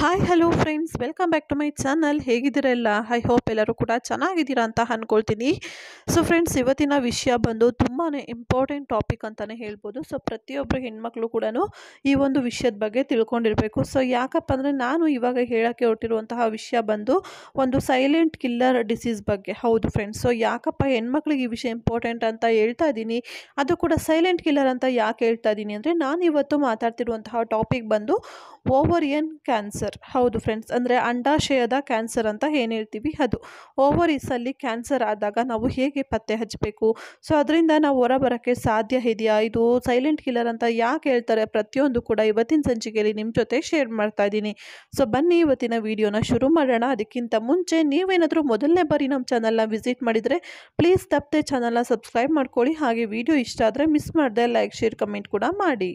hi hello friends welcome back to my channel ಹೇಗಿದ್ದೀರಲ್ಲ I hope ಎಲ್ಲರೂ ಕೂಡ ಚೆನ್ನಾಗಿದ್ದೀರಾ ಅಂತ ಅಂದ್ಕೊಳ್ತೀನಿ ಸೊ ಫ್ರೆಂಡ್ಸ್ ಇವತ್ತಿನ ವಿಷಯ ಬಂದು ತುಂಬಾ ಇಂಪಾರ್ಟೆಂಟ್ ಟಾಪಿಕ್ ಅಂತಲೇ ಹೇಳ್ಬೋದು ಸೊ ಪ್ರತಿಯೊಬ್ಬರು ಹೆಣ್ಮಕ್ಳು ಕೂಡ ಈ ಒಂದು ವಿಷಯದ ಬಗ್ಗೆ ತಿಳ್ಕೊಂಡಿರಬೇಕು ಸೊ ಯಾಕಪ್ಪ ಅಂದರೆ ನಾನು ಇವಾಗ ಹೇಳೋಕ್ಕೆ ಹೊರಟಿರುವಂತಹ ವಿಷಯ ಬಂದು ಒಂದು ಸೈಲೆಂಟ್ ಕಿಲ್ಲರ್ ಡಿಸೀಸ್ ಬಗ್ಗೆ ಹೌದು ಫ್ರೆಂಡ್ಸ್ ಸೊ ಯಾಕಪ್ಪ ಹೆಣ್ಮಕ್ಳಿಗೆ ಈ ವಿಷಯ ಇಂಪಾರ್ಟೆಂಟ್ ಅಂತ ಹೇಳ್ತಾ ಇದ್ದೀನಿ ಅದು ಕೂಡ ಸೈಲೆಂಟ್ ಕಿಲ್ಲರ್ ಅಂತ ಯಾಕೆ ಹೇಳ್ತಾ ಇದ್ದೀನಿ ಅಂದರೆ ನಾನು ಇವತ್ತು ಮಾತಾಡ್ತಿರುವಂತಹ ಟಾಪಿಕ್ ಬಂದು ಓವರಿಯನ್ ಕ್ಯಾನ್ಸರ್ ಕ್ಯಾನ್ಸರ್ ಹೌದು ಫ್ರೆಂಡ್ಸ್ ಅಂದರೆ ಅಂಡಾಶಯದ ಕ್ಯಾನ್ಸರ್ ಅಂತ ಏನು ಹೇಳ್ತೀವಿ ಅದು ಓವರೀಸಲ್ಲಿ ಕ್ಯಾನ್ಸರ್ ಆದಾಗ ನಾವು ಹೇಗೆ ಪತ್ತೆ ಹಚ್ಚಬೇಕು ಸೊ ಅದರಿಂದ ನಾವು ಹೊರಬರೋಕ್ಕೆ ಸಾಧ್ಯ ಇದೆಯಾ ಇದು ಸೈಲೆಂಟ್ ಕಿಲ್ಲರ್ ಅಂತ ಯಾಕೆ ಹೇಳ್ತಾರೆ ಪ್ರತಿಯೊಂದು ಕೂಡ ಇವತ್ತಿನ ಸಂಚಿಕೆಯಲ್ಲಿ ನಿಮ್ಮ ಜೊತೆ ಶೇರ್ ಮಾಡ್ತಾ ಇದ್ದೀನಿ ಸೊ ಬನ್ನಿ ಇವತ್ತಿನ ವಿಡಿಯೋನ ಶುರು ಮಾಡೋಣ ಅದಕ್ಕಿಂತ ಮುಂಚೆ ನೀವೇನಾದರೂ ಮೊದಲನೇ ಬಾರಿ ನಮ್ಮ ಚಾನಲ್ನ ವಿಸಿಟ್ ಮಾಡಿದರೆ ಪ್ಲೀಸ್ ತಪ್ಪದೆ ಚಾನಲ್ನ ಸಬ್ಸ್ಕ್ರೈಬ್ ಮಾಡ್ಕೊಳ್ಳಿ ಹಾಗೆ ವಿಡಿಯೋ ಇಷ್ಟ ಆದರೆ ಮಿಸ್ ಮಾಡಿದೆ ಲೈಕ್ ಶೇರ್ ಕಮೆಂಟ್ ಕೂಡ ಮಾಡಿ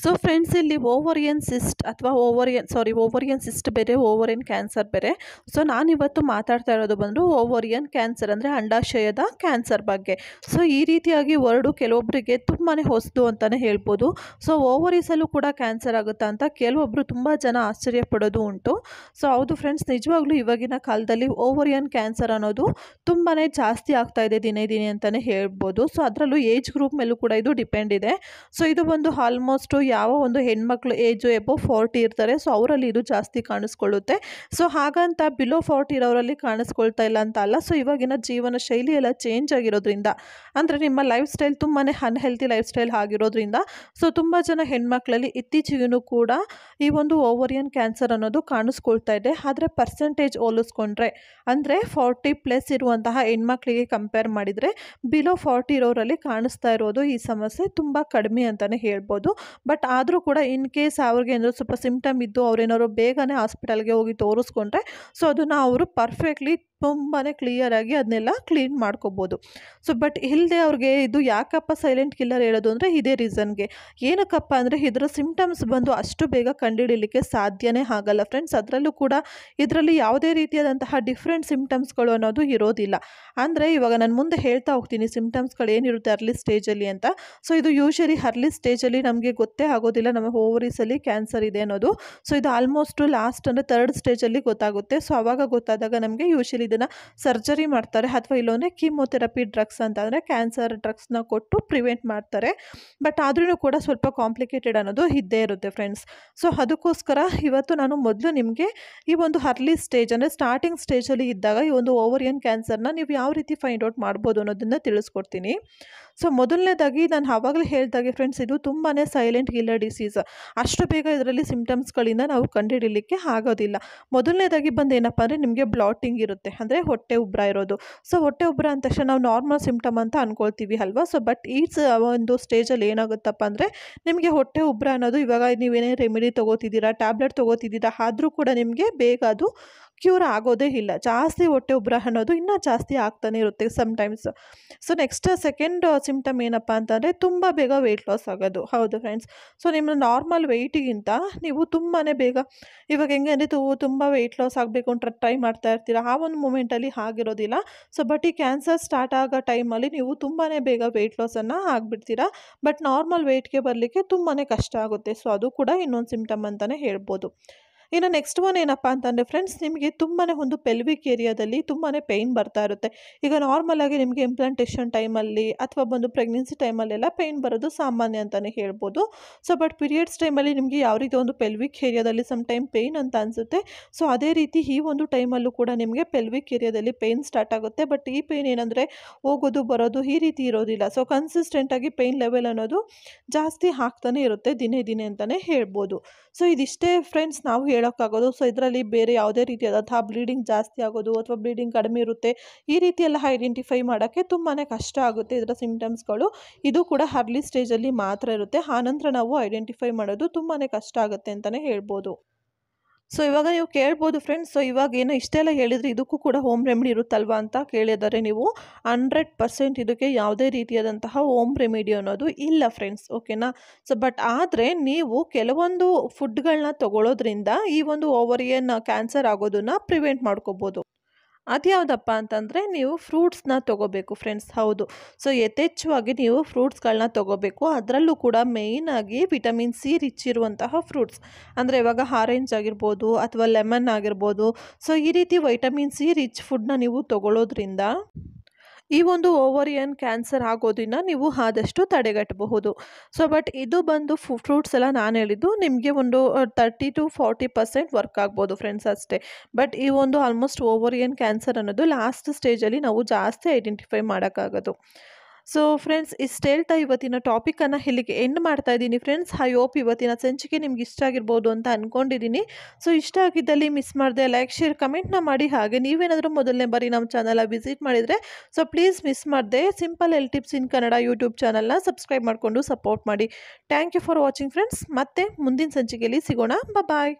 ಸೊ ಫ್ರೆಂಡ್ಸ್ ಇಲ್ಲಿ ಓವರಿಯನ್ ಸಿಸ್ಟ್ ಅಥವಾ ಓವರಿಯನ್ ಸಾರಿ ಓವರಿಯನ್ ಸಿಸ್ಟ್ ಬೇರೆ ಓವರಿಯನ್ ಕ್ಯಾನ್ಸರ್ ಬೇರೆ ಸೊ ನಾನಿವತ್ತು ಮಾತಾಡ್ತಾ ಇರೋದು ಓವರ್ ಓವರಿಯನ್ ಕ್ಯಾನ್ಸರ್ ಅಂದರೆ ಅಂಡಾಶಯದ ಕ್ಯಾನ್ಸರ್ ಬಗ್ಗೆ ಸೊ ಈ ರೀತಿಯಾಗಿ ವರ್ಡು ಕೆಲವೊಬ್ಬರಿಗೆ ತುಂಬಾ ಹೊಸದು ಅಂತಲೇ ಹೇಳ್ಬೋದು ಸೊ ಓವರೀಸಲ್ಲೂ ಕೂಡ ಕ್ಯಾನ್ಸರ್ ಆಗುತ್ತಾ ಅಂತ ಕೆಲವೊಬ್ಬರು ತುಂಬ ಜನ ಆಶ್ಚರ್ಯ ಪಡೋದು ಉಂಟು ಸೊ ಹೌದು ಫ್ರೆಂಡ್ಸ್ ನಿಜವಾಗ್ಲೂ ಇವಾಗಿನ ಕಾಲದಲ್ಲಿ ಓವರಿಯನ್ ಕ್ಯಾನ್ಸರ್ ಅನ್ನೋದು ತುಂಬಾ ಜಾಸ್ತಿ ಆಗ್ತಾ ಇದೆ ದಿನೇ ದಿನೇ ಅಂತಲೇ ಹೇಳ್ಬೋದು ಸೊ ಅದರಲ್ಲೂ ಏಜ್ ಗ್ರೂಪ್ ಮೇಲೂ ಕೂಡ ಇದು ಡಿಪೆಂಡ್ ಇದೆ ಸೊ ಇದು ಬಂದು ಆಲ್ಮೋಸ್ಟ್ ಆಲ್ಮೋಸ್ಟು ಯಾವ ಒಂದು ಹೆಣ್ಮಕ್ಳು ಏಜು ಎಬೋ ಫೋರ್ಟಿ ಇರ್ತಾರೆ ಸೊ ಅವರಲ್ಲಿ ಇದು ಜಾಸ್ತಿ ಕಾಣಿಸ್ಕೊಳ್ಳುತ್ತೆ ಸೊ ಹಾಗಂತ ಬಿಲೋ ಫೋರ್ಟಿ ಇರೋರಲ್ಲಿ ಕಾಣಿಸ್ಕೊಳ್ತಾ ಇಲ್ಲ ಅಂತ ಅಲ್ಲ ಸೊ ಇವಾಗಿನ ಜೀವನ ಶೈಲಿ ಎಲ್ಲ ಚೇಂಜ್ ಆಗಿರೋದ್ರಿಂದ ಅಂದರೆ ನಿಮ್ಮ ಲೈಫ್ ಸ್ಟೈಲ್ ತುಂಬಾ ಅನ್ಹೆಲ್ತಿ ಲೈಫ್ ಸ್ಟೈಲ್ ಆಗಿರೋದ್ರಿಂದ ಸೊ ತುಂಬ ಜನ ಹೆಣ್ಮಕ್ಳಲ್ಲಿ ಇತ್ತೀಚೆಗೂ ಕೂಡ ಈ ಒಂದು ಓವರಿಯನ್ ಕ್ಯಾನ್ಸರ್ ಅನ್ನೋದು ಕಾಣಿಸ್ಕೊಳ್ತಾ ಇದೆ ಆದರೆ ಪರ್ಸೆಂಟೇಜ್ ಹೋಲಿಸ್ಕೊಂಡ್ರೆ ಅಂದರೆ ಫಾರ್ಟಿ ಪ್ಲಸ್ ಇರುವಂತಹ ಹೆಣ್ಮಕ್ಳಿಗೆ ಕಂಪೇರ್ ಮಾಡಿದರೆ ಬಿಲೋ ಫಾರ್ಟಿ ಇರೋರಲ್ಲಿ ಕಾಣಿಸ್ತಾ ಇರೋದು ಈ ಸಮಸ್ಯೆ ತುಂಬ ಕಡಿಮೆ ಅಂತಲೇ ಹೇಳ್ಬೋದು ಬಟ್ ಆದರೂ ಕೂಡ ಇನ್ ಕೇಸ್ ಅವ್ರಿಗೆ ಏನಾದರೂ ಸ್ವಲ್ಪ ಸಿಮ್ಟಮ್ ಇದ್ದು ಅವ್ರೇನಾದ್ರು ಬೇಗನೆ ಹಾಸ್ಪಿಟಲ್ಗೆ ಹೋಗಿ ತೋರಿಸ್ಕೊಂಡ್ರೆ ಸೊ ಅದನ್ನು ಅವರು ಪರ್ಫೆಕ್ಟ್ಲಿ ತುಂಬಾ ಕ್ಲಿಯರಾಗಿ ಅದನ್ನೆಲ್ಲ ಕ್ಲೀನ್ ಮಾಡ್ಕೋಬೋದು ಸೊ ಬಟ್ ಇಲ್ಲದೆ ಅವ್ರಿಗೆ ಇದು ಯಾಕಪ್ಪ ಸೈಲೆಂಟ್ ಕಿಲ್ಲರ್ ಹೇಳೋದು ಅಂದರೆ ಇದೇ ರೀಸನ್ಗೆ ಏನಕ್ಕಪ್ಪ ಅಂದರೆ ಇದರ ಸಿಂಪ್ಟಮ್ಸ್ ಬಂದು ಅಷ್ಟು ಬೇಗ ಕಂಡುಹಿಡಲಿಕ್ಕೆ ಸಾಧ್ಯನೇ ಆಗಲ್ಲ ಫ್ರೆಂಡ್ಸ್ ಅದರಲ್ಲೂ ಕೂಡ ಇದರಲ್ಲಿ ಯಾವುದೇ ರೀತಿಯಾದಂತಹ ಡಿಫ್ರೆಂಟ್ ಸಿಮ್ಟಮ್ಸ್ಗಳು ಅನ್ನೋದು ಇರೋದಿಲ್ಲ ಅಂದರೆ ಇವಾಗ ನಾನು ಮುಂದೆ ಹೇಳ್ತಾ ಹೋಗ್ತೀನಿ ಸಿಂಪ್ಟಮ್ಸ್ಗಳು ಏನಿರುತ್ತೆ ಅರ್ಲಿ ಸ್ಟೇಜಲ್ಲಿ ಅಂತ ಸೊ ಇದು ಯೂಶಲಿ ಅರ್ಲಿ ಸ್ಟೇಜಲ್ಲಿ ನಮಗೆ ಗೊತ್ತೇ ಆಗೋದಿಲ್ಲ ನಮ್ಮ ಓವರೀಸಲ್ಲಿ ಕ್ಯಾನ್ಸರ್ ಇದೆ ಅನ್ನೋದು ಸೊ ಇದು ಆಲ್ಮೋಸ್ಟ್ ಲಾಸ್ಟ್ ಅಂದರೆ ತರ್ಡ್ ಸ್ಟೇಜಲ್ಲಿ ಗೊತ್ತಾಗುತ್ತೆ ಸೊ ಆವಾಗ ಗೊತ್ತಾದಾಗ ನಮಗೆ ಯೂಶಲಿ ಇದನ್ನು ಸರ್ಜರಿ ಮಾಡ್ತಾರೆ ಅಥವಾ ಇಲ್ಲೊಂದರೆ ಕೀಮೋಥೆರಪಿ ಡ್ರಗ್ಸ್ ಅಂತ ಅಂದರೆ ಕ್ಯಾನ್ಸರ್ ಡ್ರಗ್ಸ್ನ ಕೊಟ್ಟು ಪ್ರಿವೆಂಟ್ ಮಾಡ್ತಾರೆ ಬಟ್ ಆದ್ರೂ ಕೂಡ ಸ್ವಲ್ಪ ಕಾಂಪ್ಲಿಕೇಟೆಡ್ ಅನ್ನೋದು ಇದ್ದೇ ಇರುತ್ತೆ ಫ್ರೆಂಡ್ಸ್ ಸೊ ಅದಕ್ಕೋಸ್ಕರ ಇವತ್ತು ನಾನು ಮೊದಲು ನಿಮಗೆ ಈ ಒಂದು ಅರ್ಲಿ ಸ್ಟೇಜ್ ಅಂದರೆ ಸ್ಟಾರ್ಟಿಂಗ್ ಸ್ಟೇಜಲ್ಲಿ ಇದ್ದಾಗ ಈ ಒಂದು ಓವರಿಯನ್ ಕ್ಯಾನ್ಸರ್ನ ನೀವು ಯಾವ ರೀತಿ ಫೈಂಡ್ ಔಟ್ ಮಾಡ್ಬೋದು ಅನ್ನೋದನ್ನು ತಿಳಿಸ್ಕೊಡ್ತೀನಿ ಸೊ ಮೊದಲನೇದಾಗಿ ನಾನು ಆವಾಗಲೇ ಹೇಳಿದಾಗೆ ಫ್ರೆಂಡ್ಸ್ ಇದು ತುಂಬಾ ಸೈಲೆಂಟ್ ಗಿಲ್ಲ ಡಿಸೀಸ್ ಅಷ್ಟು ಬೇಗ ಇದರಲ್ಲಿ ಸಿಮ್ಟಮ್ಸ್ಗಳಿಂದ ನಾವು ಕಂಡುಹಿಡಲಿಕ್ಕೆ ಆಗೋದಿಲ್ಲ ಮೊದಲನೇದಾಗಿ ಬಂದು ಏನಪ್ಪ ಅಂದರೆ ನಿಮಗೆ ಬ್ಲಾಟಿಂಗ್ ಇರುತ್ತೆ ಅಂದರೆ ಹೊಟ್ಟೆ ಉಬ್ಬರ ಇರೋದು ಸೊ ಹೊಟ್ಟೆ ಉಬ್ಬರ ಅಂದ ತಕ್ಷಣ ನಾವು ನಾರ್ಮಲ್ ಸಿಮ್ಟಮ್ ಅಂತ ಅಂದ್ಕೊಳ್ತೀವಿ ಅಲ್ವಾ ಸೊ ಬಟ್ ಈ ಒಂದು ಸ್ಟೇಜಲ್ಲಿ ಏನಾಗುತ್ತಪ್ಪ ಅಂದರೆ ನಿಮಗೆ ಹೊಟ್ಟೆ ಉಬ್ಬರ ಅನ್ನೋದು ಇವಾಗ ನೀವೇನೇ ರೆಮಿಡಿ ತೊಗೋತಿದ್ದೀರಾ ಟ್ಯಾಬ್ಲೆಟ್ ತೊಗೋತಿದ್ದೀರಾ ಆದರೂ ಕೂಡ ನಿಮಗೆ ಬೇಗ ಅದು ಕ್ಯೂರ್ ಆಗೋದೇ ಇಲ್ಲ ಜಾಸ್ತಿ ಹೊಟ್ಟೆ ಉಬ್ಬರ ಅನ್ನೋದು ಇನ್ನೂ ಜಾಸ್ತಿ ಆಗ್ತಾನೆ ಇರುತ್ತೆ sometimes so next second symptom ಏನಪ್ಪ ಅಂತಂದರೆ ತುಂಬ ಬೇಗ ವೆಯ್ಟ್ ಲಾಸ್ ಆಗೋದು ಹೌದು ಫ್ರೆಂಡ್ಸ್ ಸೊ ನಿಮ್ಮ ನಾರ್ಮಲ್ ವೆಯ್ಟಿಗಿಂತ ನೀವು ತುಂಬಾ ಬೇಗ ಇವಾಗ ಹೆಂಗೆ ಅಂದರೆ ತುಂಬ ವೆಯ್ಟ್ ಲಾಸ್ ಆಗಬೇಕು ಅಂತ ಟ್ರೈ ಮಾಡ್ತಾ ಇರ್ತೀರ ಆ ಒಂದು ಮೂಮೆಂಟಲ್ಲಿ ಆಗಿರೋದಿಲ್ಲ ಸೊ ಬಟ್ ಈ ಕ್ಯಾನ್ಸರ್ ಸ್ಟಾರ್ಟ್ ಆಗೋ ಟೈಮಲ್ಲಿ ನೀವು ತುಂಬಾ ಬೇಗ ವೆಯ್ಟ್ ಲಾಸನ್ನು ಆಗಿಬಿಡ್ತೀರಾ ಬಟ್ ನಾರ್ಮಲ್ ವೆಯ್ಟ್ಗೆ ಬರಲಿಕ್ಕೆ ತುಂಬಾ ಕಷ್ಟ ಆಗುತ್ತೆ ಸೊ ಅದು ಕೂಡ ಇನ್ನೊಂದು ಸಿಮ್ಟಮ್ ಅಂತಲೇ ಹೇಳ್ಬೋದು ಇನ್ನು ನೆಕ್ಸ್ಟ್ ಒನ್ ಏನಪ್ಪ ಅಂತಂದರೆ ಫ್ರೆಂಡ್ಸ್ ನಿಮಗೆ ತುಂಬಾ ಒಂದು ಪೆಲ್ವಿಕ್ ಏರಿಯಾದಲ್ಲಿ ತುಂಬಾ ಪೇಯ್ನ್ ಬರ್ತಾ ಇರುತ್ತೆ ಈಗ ಆಗಿ ನಿಮಗೆ ಇಂಪ್ಲಾಂಟೇಷನ್ ಟೈಮಲ್ಲಿ ಅಥವಾ ಬಂದು ಪ್ರೆಗ್ನೆನ್ಸಿ ಟೈಮಲ್ಲೆಲ್ಲ ಪೇಯ್ನ್ ಬರೋದು ಸಾಮಾನ್ಯ ಅಂತಲೇ ಹೇಳ್ಬೋದು ಸೊ ಬಟ್ ಪೀರಿಯಡ್ಸ್ ಟೈಮಲ್ಲಿ ನಿಮಗೆ ಯಾವ ರೀತಿ ಒಂದು ಪೆಲ್ವಿಕ್ ಏರಿಯಾದಲ್ಲಿ ಸಮ್ ಟೈಮ್ ಪೇಯ್ನ್ ಅಂತ ಅನಿಸುತ್ತೆ ಸೊ ಅದೇ ರೀತಿ ಈ ಒಂದು ಟೈಮಲ್ಲೂ ಕೂಡ ನಿಮಗೆ ಪೆಲ್ವಿಕ್ ಏರಿಯಾದಲ್ಲಿ ಪೇಯ್ನ್ ಸ್ಟಾರ್ಟ್ ಆಗುತ್ತೆ ಬಟ್ ಈ ಪೇಯ್ನ್ ಏನಂದರೆ ಹೋಗೋದು ಬರೋದು ಈ ರೀತಿ ಇರೋದಿಲ್ಲ ಸೊ ಕನ್ಸಿಸ್ಟೆಂಟಾಗಿ ಪೇಯ್ನ್ ಲೆವೆಲ್ ಅನ್ನೋದು ಜಾಸ್ತಿ ಹಾಕ್ತಾನೆ ಇರುತ್ತೆ ದಿನೇ ದಿನೇ ಅಂತಲೇ ಹೇಳ್ಬೋದು ಸೊ ಇದಿಷ್ಟೇ ಫ್ರೆಂಡ್ಸ್ ನಾವು ಹೇಳಿ ಹೇಳೋಕ್ಕಾಗೋದು ಸೊ ಇದರಲ್ಲಿ ಬೇರೆ ಯಾವುದೇ ರೀತಿಯಾದಂತಹ ಬ್ಲೀಡಿಂಗ್ ಜಾಸ್ತಿ ಆಗೋದು ಅಥವಾ ಬ್ಲೀಡಿಂಗ್ ಕಡಿಮೆ ಇರುತ್ತೆ ಈ ರೀತಿಯೆಲ್ಲ ಐಡೆಂಟಿಫೈ ಮಾಡೋಕ್ಕೆ ತುಂಬಾ ಕಷ್ಟ ಆಗುತ್ತೆ ಇದರ ಸಿಮ್ಟಮ್ಸ್ಗಳು ಇದು ಕೂಡ ಅರ್ಲಿ ಸ್ಟೇಜಲ್ಲಿ ಮಾತ್ರ ಇರುತ್ತೆ ಆನಂತರ ನಾವು ಐಡೆಂಟಿಫೈ ಮಾಡೋದು ತುಂಬಾ ಕಷ್ಟ ಆಗುತ್ತೆ ಅಂತಲೇ ಹೇಳ್ಬೋದು ಸೊ ಇವಾಗ ನೀವು ಕೇಳ್ಬೋದು ಫ್ರೆಂಡ್ಸ್ ಸೊ ಇವಾಗ ಏನೋ ಇಷ್ಟೆಲ್ಲ ಹೇಳಿದರೆ ಇದಕ್ಕೂ ಕೂಡ ಹೋಮ್ ರೆಮಿಡಿ ಇರುತ್ತಲ್ವಾ ಅಂತ ಕೇಳಿದರೆ ನೀವು ಹಂಡ್ರೆಡ್ ಪರ್ಸೆಂಟ್ ಇದಕ್ಕೆ ಯಾವುದೇ ರೀತಿಯಾದಂತಹ ಹೋಮ್ ರೆಮಿಡಿ ಅನ್ನೋದು ಇಲ್ಲ ಫ್ರೆಂಡ್ಸ್ ಓಕೆನಾ ಸೊ ಬಟ್ ಆದರೆ ನೀವು ಕೆಲವೊಂದು ಫುಡ್ಗಳನ್ನ ತಗೊಳ್ಳೋದ್ರಿಂದ ಈ ಒಂದು ಓವರಿಯನ್ ಕ್ಯಾನ್ಸರ್ ಆಗೋದನ್ನು ಪ್ರಿವೆಂಟ್ ಮಾಡ್ಕೋಬೋದು ಅದು ಯಾವುದಪ್ಪ ಅಂತಂದರೆ ನೀವು ಫ್ರೂಟ್ಸ್ನ ತೊಗೋಬೇಕು ಫ್ರೆಂಡ್ಸ್ ಹೌದು ಸೊ ಯಥೇಚ್ಛವಾಗಿ ನೀವು ಫ್ರೂಟ್ಸ್ಗಳನ್ನ ತೊಗೋಬೇಕು ಅದರಲ್ಲೂ ಕೂಡ ಮೇಯ್ನಾಗಿ ವಿಟಮಿನ್ ಸಿ ರಿಚ್ ಇರುವಂತಹ ಫ್ರೂಟ್ಸ್ ಅಂದರೆ ಇವಾಗ ಆರೆಂಜ್ ಆಗಿರ್ಬೋದು ಅಥವಾ ಲೆಮನ್ ಆಗಿರ್ಬೋದು ಸೊ ಈ ರೀತಿ ವೈಟಮಿನ್ ಸಿ ರಿಚ್ ಫುಡ್ನ ನೀವು ತಗೊಳ್ಳೋದ್ರಿಂದ ಈ ಒಂದು ಓವರಿಯನ್ ಕ್ಯಾನ್ಸರ್ ಆಗೋದನ್ನು ನೀವು ಆದಷ್ಟು ತಡೆಗಟ್ಟಬಹುದು ಸೊ ಬಟ್ ಇದು ಬಂದು ಫ್ರೂಟ್ಸ್ ಎಲ್ಲ ನಾನು ಹೇಳಿದ್ದು ನಿಮಗೆ ಒಂದು thirty to forty percent work ಆಗ್ಬೋದು ಫ್ರೆಂಡ್ಸ್ ಅಷ್ಟೇ ಬಟ್ ಈ ಒಂದು ಆಲ್ಮೋಸ್ಟ್ ಓವರಿಯನ್ ಕ್ಯಾನ್ಸರ್ ಅನ್ನೋದು ಲಾಸ್ಟ್ ಸ್ಟೇಜಲ್ಲಿ ನಾವು ಜಾಸ್ತಿ ಐಡೆಂಟಿಫೈ ಮಾಡೋಕ್ಕಾಗೋದು ಸೊ ಫ್ರೆಂಡ್ಸ್ ಇಷ್ಟು ಹೇಳ್ತಾ ಇವತ್ತಿನ ಟಾಪಿಕನ್ನು ಇಲ್ಲಿಗೆ ಎಂಡ್ ಮಾಡ್ತಾ ಇದ್ದೀನಿ ಫ್ರೆಂಡ್ಸ್ ಐ ಹೋಪ್ ಇವತ್ತಿನ ಸಂಚಿಕೆ ನಿಮ್ಗೆ ಇಷ್ಟ ಆಗಿರ್ಬೋದು ಅಂತ ಅಂದ್ಕೊಂಡಿದ್ದೀನಿ ಸೊ ಇಷ್ಟ ಆಗಿದ್ದಲ್ಲಿ ಮಿಸ್ ಮಾಡಿದೆ ಲೈಕ್ ಶೇರ್ ಕಮೆಂಟ್ನ ಮಾಡಿ ಹಾಗೆ ನೀವೇನಾದರೂ ಮೊದಲನೇ ಬಾರಿ ನಮ್ಮ ಚಾನಲಾಗಿ ವಿಸಿಟ್ ಮಾಡಿದರೆ ಸೊ ಪ್ಲೀಸ್ ಮಿಸ್ ಮಾಡಿದೆ simple L tips in Kannada YouTube ಚಾನಲ್ನ ಸಬ್ಸ್ಕ್ರೈಬ್ ಮಾಡಿಕೊಂಡು ಸಪೋರ್ಟ್ ಮಾಡಿ thank you for watching friends ಮತ್ತೆ ಮುಂದಿನ ಸಂಚಿಕೆಯಲ್ಲಿ ಸಿಗೋಣ ಬಾಯ್